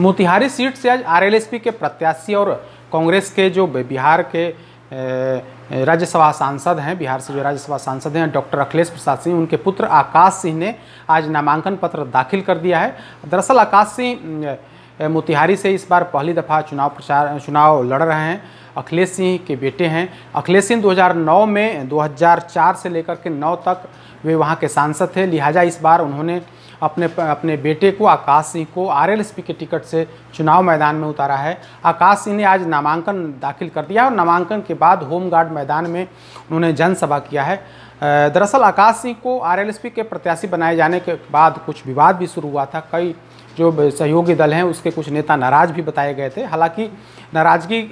Motihari seat से आज RLSP के प्रत्याशी और कांग्रेस के जो बिहार के राज्यसभा सांसद हैं बिहार से जो राज्यसभा सांसद हैं डॉक्टर अखिलेश प्रसाद सिंह उनके पुत्र आकाश सिंह ने आज नामांकन पत्र दाखिल कर दिया है दरअसल आकाश सिंह मोतिहारी से इस बार पहली दफ़ा चुनाव प्रचार चुनाव लड़ रहे हैं अखिलेश सिंह के बेटे हैं अखिलेश सिंह 2009 में 2004 से लेकर के 9 तक वे वहाँ के सांसद थे लिहाजा इस बार उन्होंने अपने अपने बेटे को आकाश सिंह को आर के टिकट से चुनाव मैदान में उतारा है आकाश सिंह ने आज नामांकन दाखिल कर दिया और नामांकन के बाद होमगार्ड मैदान में उन्होंने जनसभा किया है दरअसल आकाश सिंह को आरएलएसपी के प्रत्याशी बनाए जाने के बाद कुछ विवाद भी शुरू हुआ था कई जो सहयोगी दल हैं उसके कुछ नेता नाराज भी बताए गए थे हालांकि नाराजगी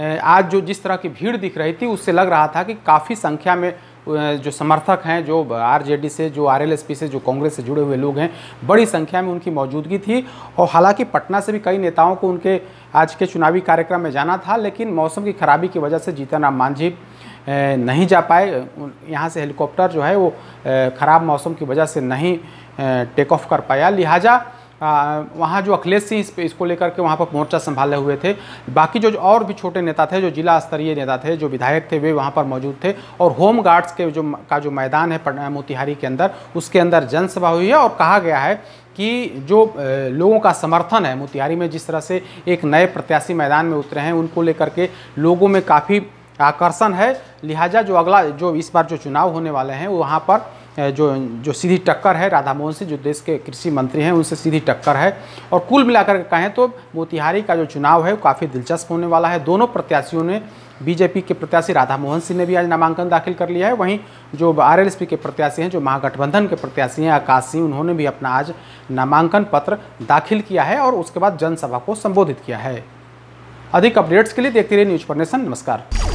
आज जो जिस तरह की भीड़ दिख रही थी उससे लग रहा था कि काफ़ी संख्या में जो समर्थक हैं जो आरजेडी से जो आरएलएसपी से जो कांग्रेस से जुड़े हुए लोग हैं बड़ी संख्या में उनकी मौजूदगी थी और हालांकि पटना से भी कई नेताओं को उनके आज के चुनावी कार्यक्रम में जाना था लेकिन मौसम की खराबी की वजह से जीतन राम मांझी नहीं जा पाए यहाँ से हेलीकॉप्टर जो है वो ख़राब मौसम की वजह से नहीं टेक ऑफ कर पाया लिहाजा वहाँ जो अखिलेश सिंह इस इसको लेकर के वहाँ पर मोर्चा संभाले हुए थे बाकी जो, जो और भी छोटे नेता थे जो जिला स्तरीय नेता थे जो विधायक थे वे वहाँ पर मौजूद थे और होम गार्ड्स के जो का जो मैदान है मोतिहारी के अंदर उसके अंदर जनसभा हुई है और कहा गया है कि जो लोगों का समर्थन है मोतिहारी में जिस तरह से एक नए प्रत्याशी मैदान में उतरे हैं उनको लेकर के लोगों में काफ़ी आकर्षण है लिहाजा जो अगला जो इस बार जो चुनाव होने वाले हैं वहाँ पर जो जो सीधी टक्कर है राधा मोहन जो देश के कृषि मंत्री हैं उनसे सीधी टक्कर है और कुल मिलाकर कहें तो मोतिहारी का जो चुनाव है वो काफ़ी दिलचस्प होने वाला है दोनों प्रत्याशियों ने बीजेपी के प्रत्याशी राधा मोहन सिंह ने भी आज नामांकन दाखिल कर लिया है वहीं जो आरएलएसपी के प्रत्याशी हैं जो महागठबंधन के प्रत्याशी हैं आकाश सिंह उन्होंने भी अपना आज नामांकन पत्र दाखिल किया है और उसके बाद जनसभा को संबोधित किया है अधिक अपडेट्स के लिए देखते रहिए न्यूज पर नमस्कार